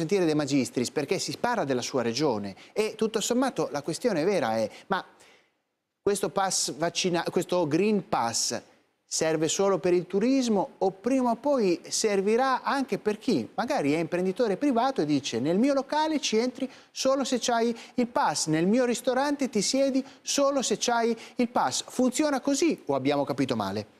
sentire De Magistris perché si parla della sua regione e tutto sommato la questione vera è ma questo, vaccina, questo Green Pass serve solo per il turismo o prima o poi servirà anche per chi magari è imprenditore privato e dice nel mio locale ci entri solo se c'hai il pass, nel mio ristorante ti siedi solo se c'hai il pass. Funziona così o abbiamo capito male?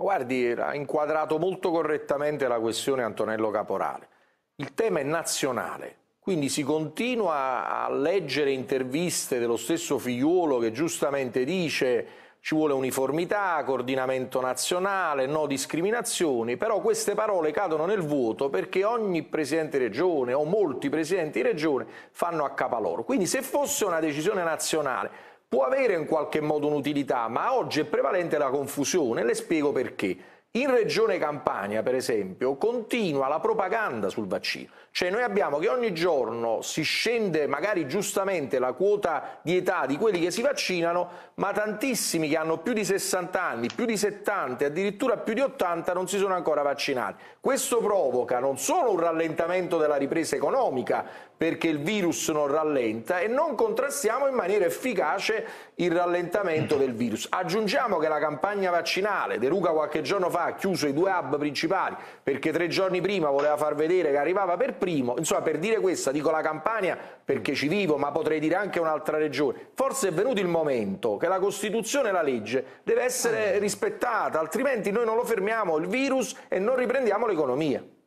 Guardi, ha inquadrato molto correttamente la questione Antonello Caporale. Il tema è nazionale, quindi si continua a leggere interviste dello stesso figliuolo che giustamente dice ci vuole uniformità, coordinamento nazionale, no discriminazioni, però queste parole cadono nel vuoto perché ogni presidente di regione o molti presidenti di regione fanno a capa loro. Quindi se fosse una decisione nazionale può avere in qualche modo un'utilità, ma oggi è prevalente la confusione, le spiego perché. In Regione Campania, per esempio, continua la propaganda sul vaccino. Cioè noi abbiamo che ogni giorno si scende magari giustamente la quota di età di quelli che si vaccinano, ma tantissimi che hanno più di 60 anni, più di 70, addirittura più di 80 non si sono ancora vaccinati. Questo provoca non solo un rallentamento della ripresa economica, perché il virus non rallenta e non contrastiamo in maniera efficace il rallentamento del virus. Aggiungiamo che la campagna vaccinale, De Luca qualche giorno fa fa, ha chiuso i due hub principali perché tre giorni prima voleva far vedere che arrivava per primo. Insomma, per dire questa, dico la Campania perché ci vivo, ma potrei dire anche un'altra regione. Forse è venuto il momento che la Costituzione e la legge deve essere rispettata, altrimenti noi non lo fermiamo il virus e non riprendiamo l'economia.